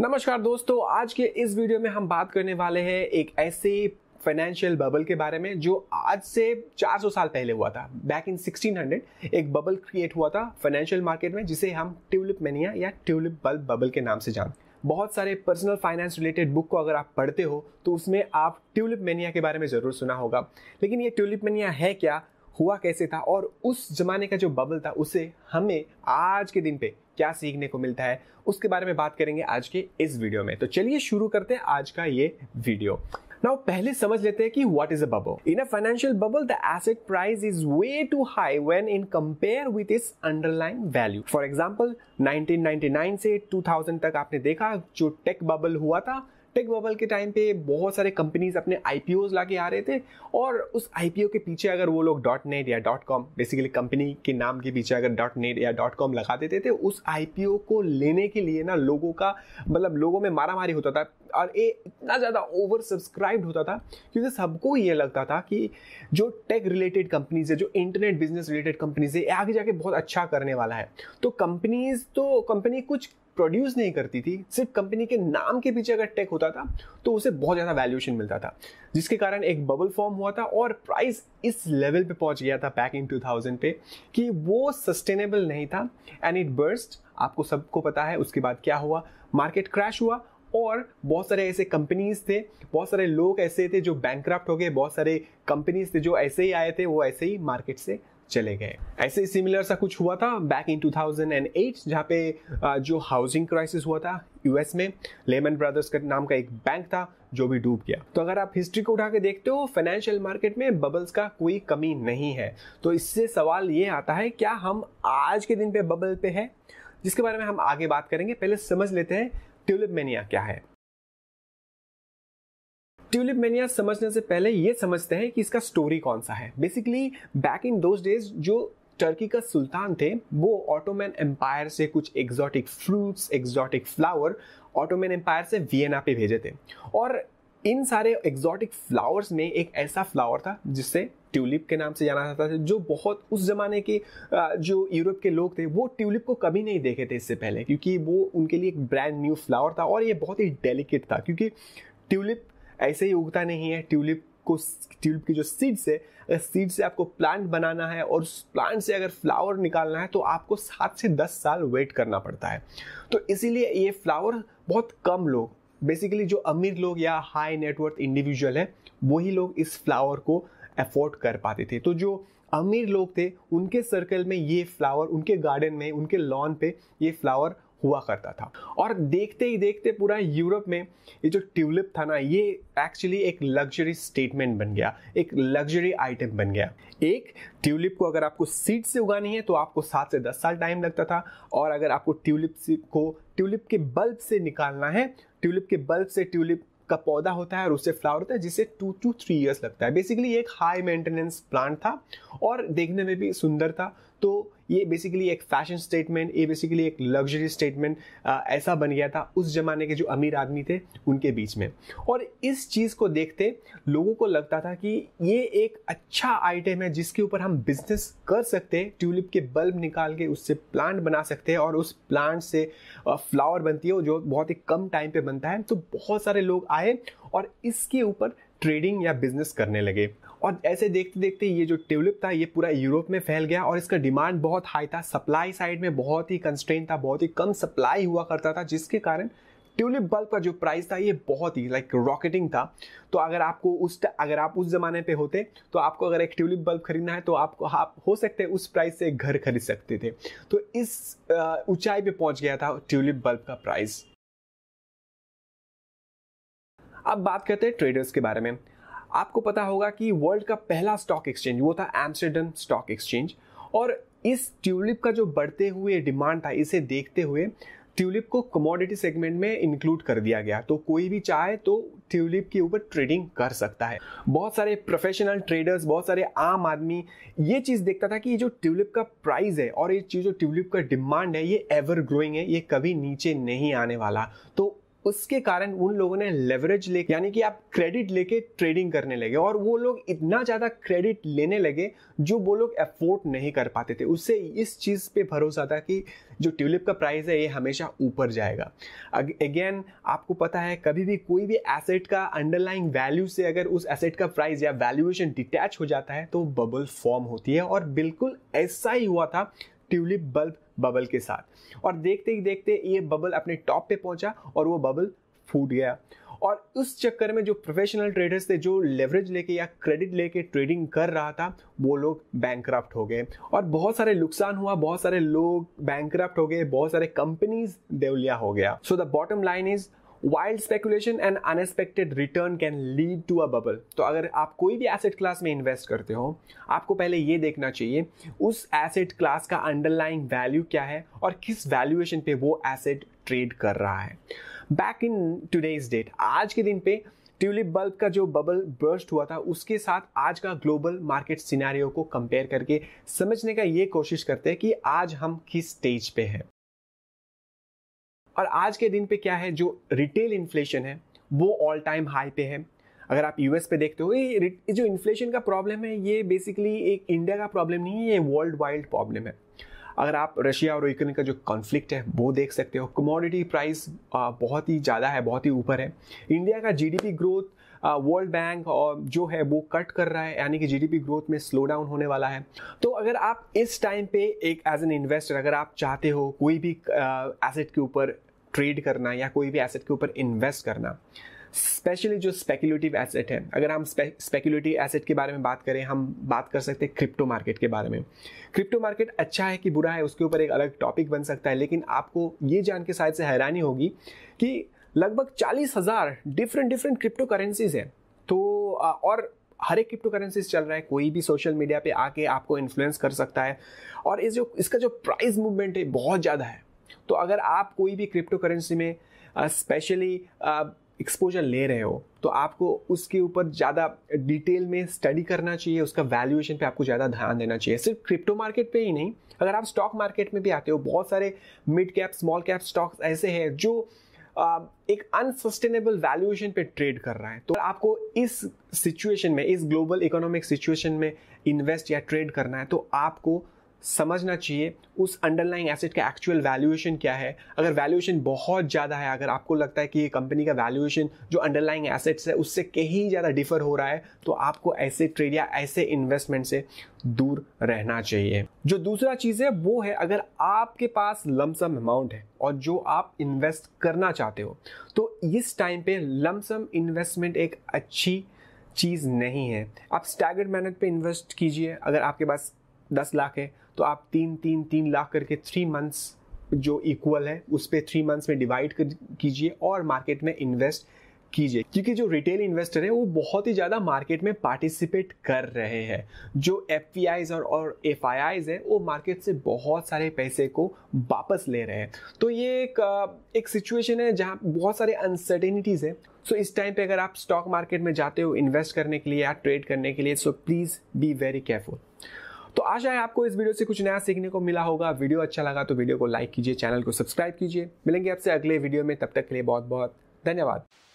नमस्कार दोस्तों आज के इस वीडियो में हम बात करने वाले हैं एक ऐसे फाइनेंशियल बबल के बारे में जो आज से 400 साल पहले हुआ था बैक इन 1600 एक बबल क्रिएट हुआ था फाइनेंशियल मार्केट में जिसे हम ट्यूलिप मैनिया या ट्यूलिप बल्ब बबल के नाम से जानते हैं बहुत सारे पर्सनल फाइनेंस रिलेटेड बुक को अगर आप पढ़ते हो तो उसमें आप ट्यूलिप मैनिया के बारे में ज़रूर सुना होगा लेकिन ये ट्यूलिप मैनिया है क्या हुआ कैसे था और उस जमाने का जो बबल था उसे हमें आज के दिन पे क्या सीखने को मिलता है उसके बारे में बात करेंगे आज के इस वीडियो में तो चलिए शुरू करते हैं आज का ये वीडियो नाउ पहले समझ लेते हैं कि what is a bubble in a financial bubble the asset price is way too high when in compare with its underline value for example 1999 से 2000 तक आपने देखा जो टेक बबल हुआ था टेक बबल के टाइम पे बहुत सारे कंपनीज अपने आई लाके आ रहे थे और उस आई के पीछे अगर वो लोग डॉट नेट या डॉट कॉम बेसिकली कंपनी के नाम के पीछे अगर डॉट नेट या डॉट कॉम लगा देते थे उस आई को लेने के लिए ना लोगों का मतलब लोगों में मारा मारी होता था और ये इतना ज़्यादा ओवर सब्सक्राइब होता था क्योंकि सबको ये लगता था कि जो टेक रिलेटेड कंपनीज है जो इंटरनेट बिजनेस रिलेटेड कंपनीज है आगे जाके बहुत अच्छा करने वाला है तो कंपनीज तो कंपनी कुछ प्रोड्यूस नहीं करती थी सिर्फ कंपनी के नाम के पीछे अगर टेक होता था तो उसे बहुत ज़्यादा वैल्यूएशन मिलता था जिसके कारण एक बबल फॉर्म हुआ था और प्राइस इस लेवल पे पहुंच गया था बैक इन 2000 पे कि वो सस्टेनेबल नहीं था एंड इट बर्स्ट आपको सबको पता है उसके बाद क्या हुआ मार्केट क्रैश हुआ और बहुत सारे ऐसे कंपनीज थे बहुत सारे लोग ऐसे थे जो बैंक हो गए बहुत सारे कंपनीज थे जो ऐसे ही आए थे वो ऐसे ही मार्केट से चले गए ऐसे सिमिलर सा कुछ हुआ था बैक इन 2008 जहाँ पे जो हाउसिंग क्राइसिस हुआ था यूएस में लेमन ब्रदर्स का नाम का एक बैंक था जो भी डूब गया तो अगर आप हिस्ट्री को उठा के देखते हो फाइनेंशियल मार्केट में बबल्स का कोई कमी नहीं है तो इससे सवाल ये आता है क्या हम आज के दिन पे बबल पे है जिसके बारे में हम आगे बात करेंगे पहले समझ लेते हैं ट्यूलिप मेनिया क्या है ट्यूलिप मैनिया समझने से पहले ये समझते हैं कि इसका स्टोरी कौन सा है basically back in those days जो टर्की का सुल्तान थे वो ऑटोमैन एम्पायर से कुछ exotic fruits exotic flower Ottoman empire से वियना पे भेजे थे और इन सारे एग्जॉटिक फ्लावर्स में एक ऐसा फ्लावर था जिससे ट्यूलिप के नाम से जाना जाता था जो बहुत उस ज़माने के जो यूरोप के लोग थे वो ट्यूलिप को कभी नहीं देखे थे इससे पहले क्योंकि वो उनके लिए एक ब्रांड न्यू फ्लावर था और ये बहुत ही डेलिकेट था क्योंकि ट्यूलिप ऐसे ही उगता नहीं है ट्यूलिप को ट्यूलिप की जो सीड्स है अगर सीड से आपको प्लांट बनाना है और उस प्लांट से अगर फ्लावर निकालना है तो आपको सात से दस साल वेट करना पड़ता है तो इसीलिए ये फ्लावर बहुत कम लोग बेसिकली जो अमीर लोग या हाई नेटवर्थ इंडिविजुअल है वही लोग इस फ्लावर को अफोर्ड कर पाते थे तो जो अमीर लोग थे उनके सर्कल में ये फ्लावर उनके गार्डन में उनके लॉन पे ये फ्लावर हुआ करता था और देखते ही देखते पूरा यूरोप में ये जो ट्यूलिप था ना ये एक्चुअली एक लग्जरी स्टेटमेंट बन गया एक लग्जरी आइटम बन गया एक ट्यूलिप को अगर आपको सीड से उगानी है तो आपको सात से दस साल टाइम लगता था और अगर आपको ट्यूलिप को ट्यूलिप के बल्ब से निकालना है ट्यूलिप के बल्ब से ट्यूलिप का पौधा होता है और उससे फ्लावर होता है जिसे टू टू थ्री ईयर्स लगता है बेसिकली एक हाई मेंटेनेंस प्लांट था और देखने में भी सुंदर था तो ये बेसिकली एक फैशन स्टेटमेंट ये बेसिकली एक लग्जरी स्टेटमेंट uh, ऐसा बन गया था उस ज़माने के जो अमीर आदमी थे उनके बीच में और इस चीज़ को देखते लोगों को लगता था कि ये एक अच्छा आइटम है जिसके ऊपर हम बिजनेस कर सकते हैं ट्यूलिप के बल्ब निकाल के उससे प्लांट बना सकते हैं और उस प्लांट से फ्लावर uh, बनती है जो बहुत ही कम टाइम पर बनता है तो बहुत सारे लोग आए और इसके ऊपर ट्रेडिंग या बिजनेस करने लगे और ऐसे देखते देखते ये जो ट्यूलिप था ये पूरा यूरोप में फैल गया और इसका डिमांड बहुत हाई था सप्लाई साइड में बहुत ही कंस्ट्रेंट था बहुत ही कम सप्लाई हुआ करता था जिसके कारण ट्यूलिप बल्ब का जो प्राइस था ये बहुत ही लाइक रॉकेटिंग था तो अगर आपको उस अगर आप उस ज़माने पे होते तो आपको अगर एक ट्यूलिप बल्ब खरीदना है तो आपको आप हो सकते उस प्राइस से एक घर खरीद सकते थे तो इस ऊंचाई पे पहुंच गया था ट्यूलिप बल्ब का प्राइस अब बात करते हैं ट्रेडर्स के बारे में आपको पता होगा कि वर्ल्ड का पहला स्टॉक एक्सचेंज वो था एम्स्टर्डम स्टॉक एक्सचेंज और इस ट्यूलिप का जो बढ़ते हुए डिमांड था इसे देखते हुए ट्यूलिप को कमोडिटी सेगमेंट में इंक्लूड कर दिया गया तो कोई भी चाहे तो ट्यूलिप के ऊपर ट्रेडिंग कर सकता है बहुत सारे प्रोफेशनल ट्रेडर्स बहुत सारे आम आदमी ये चीज़ देखता था कि ये जो ट्यूलिप का प्राइस है और ये चीज़ जो ट्यूलिप का डिमांड है ये एवर ग्रोइंग है ये कभी नीचे नहीं आने वाला तो उसके कारण उन लोगों ने लेवरेज लेके यानी कि आप क्रेडिट लेके ट्रेडिंग करने लगे और वो लोग इतना ज़्यादा क्रेडिट लेने लगे जो वो लोग अफोर्ड नहीं कर पाते थे उससे इस चीज़ पे भरोसा था कि जो ट्यूलिप का प्राइस है ये हमेशा ऊपर जाएगा अगेन आपको पता है कभी भी कोई भी एसेट का अंडरलाइंग वैल्यू से अगर उस एसेट का प्राइस या वैल्यूएशन डिटैच हो जाता है तो बबल फॉर्म होती है और बिल्कुल ऐसा ही हुआ था ट्यूलिप बल्ब बबल के साथ और देखते ही देखते ये बबल अपने टॉप पे पहुंचा और वो बबल फूट गया और उस चक्कर में जो प्रोफेशनल ट्रेडर्स थे जो लेवरेज लेके या क्रेडिट लेके ट्रेडिंग कर रहा था वो लोग बैंक हो गए और बहुत सारे नुकसान हुआ बहुत सारे लोग बैंक हो गए बहुत सारे कंपनीज देवलिया हो गया so the bottom line is wild speculation and unexpected return can lead to a bubble तो अगर आप कोई भी एसेट क्लास में इन्वेस्ट करते हो आपको पहले ये देखना चाहिए उस एसेट क्लास का अंडरलाइंग वैल्यू क्या है और किस वैल्यूएशन पे वो एसेट ट्रेड कर रहा है बैक इन टूडेज डेट आज के दिन पे ट्यूलिप बल्ब का जो बबल बर्स्ट हुआ था उसके साथ आज का ग्लोबल मार्केट सिनेरियो को कंपेयर करके समझने का ये कोशिश करते हैं कि आज हम किस स्टेज पे हैं और आज के दिन पे क्या है जो रिटेल इन्फ्लेशन है वो ऑल टाइम हाई पे है अगर आप यूएस पे देखते हो ये जो इन्फ्लेशन का प्रॉब्लम है ये बेसिकली एक इंडिया का प्रॉब्लम नहीं है ये वर्ल्ड वाइड प्रॉब्लम है अगर आप रशिया और यूक्रेन का जो कॉन्फ्लिक्ट है वो देख सकते हो कमोडिटी प्राइस बहुत ही ज़्यादा है बहुत ही ऊपर है इंडिया का जीडीपी ग्रोथ वर्ल्ड बैंक और जो है वो कट कर रहा है यानी कि जीडीपी ग्रोथ में स्लो डाउन होने वाला है तो अगर आप इस टाइम पे एक एज एन इन्वेस्टर अगर आप चाहते हो कोई भी एसेट के ऊपर ट्रेड करना या कोई भी एसेट के ऊपर इन्वेस्ट करना स्पेशली जो स्पेकुलेटिव एसेट है अगर हम स्पेकुलेटिव एसेट के बारे में बात करें हम बात कर सकते हैं क्रिप्टो मार्केट के बारे में क्रिप्टो मार्केट अच्छा है कि बुरा है उसके ऊपर एक अलग टॉपिक बन सकता है लेकिन आपको ये जान के शायद से हैरानी होगी कि लगभग चालीस हज़ार डिफरेंट डिफरेंट क्रिप्टो करेंसीज हैं तो और हर एक क्रिप्टो करेंसीज चल रहा है कोई भी सोशल मीडिया पे आके आपको इन्फ्लुएंस कर सकता है और इस जो इसका जो प्राइस मूवमेंट है बहुत ज़्यादा है तो अगर आप कोई भी क्रिप्टो करेंसी में स्पेशली uh, एक्सपोजर ले रहे हो तो आपको उसके ऊपर ज़्यादा डिटेल में स्टडी करना चाहिए उसका वैल्यूएशन पे आपको ज़्यादा ध्यान देना चाहिए सिर्फ क्रिप्टो मार्केट पे ही नहीं अगर आप स्टॉक मार्केट में भी आते हो बहुत सारे mid cap small cap stocks ऐसे हैं जो एक अनसस्टेनेबल वैल्यूएशन पे ट्रेड कर रहा है तो आपको इस सिचुएशन में इस ग्लोबल इकोनॉमिक सिचुएशन में इन्वेस्ट या ट्रेड करना है तो आपको समझना चाहिए उस अंडरलाइंग एसेट का एक्चुअल वैल्यूएशन क्या है अगर वैल्यूएशन बहुत ज़्यादा है अगर आपको लगता है कि ये कंपनी का वैल्यूएशन जो अंडरलाइंग एसेट्स है उससे कहीं ज़्यादा डिफर हो रहा है तो आपको ऐसे ट्रेड या ऐसे इन्वेस्टमेंट से दूर रहना चाहिए जो दूसरा चीज़ है वो है अगर आपके पास लमसम अमाउंट है और जो आप इन्वेस्ट करना चाहते हो तो इस टाइम पे लमसम इन्वेस्टमेंट एक अच्छी चीज़ नहीं है आप स्टैगर्ड मेहनत पे इन्वेस्ट कीजिए अगर आपके पास दस लाख है तो आप तीन तीन तीन लाख करके थ्री मंथ्स जो इक्वल है उस पर थ्री मंथ्स में डिवाइड कीजिए और मार्केट में इन्वेस्ट कीजिए क्योंकि जो रिटेल इन्वेस्टर है वो बहुत ही ज़्यादा मार्केट में पार्टिसिपेट कर रहे हैं जो एफ और और एफ है वो मार्केट से बहुत सारे पैसे को वापस ले रहे हैं तो ये एक एक सिचुएशन है जहाँ बहुत सारे अनसर्टेनिटीज़ है सो so, इस टाइम पे अगर आप स्टॉक मार्केट में जाते हो इन्वेस्ट करने के लिए या ट्रेड करने के लिए so please be very careful तो आशा है आपको इस वीडियो से कुछ नया सीखने को मिला होगा वीडियो अच्छा लगा तो वीडियो को लाइक कीजिए चैनल को सब्सक्राइब कीजिए मिलेंगे आपसे अगले वीडियो में तब तक के लिए बहुत बहुत धन्यवाद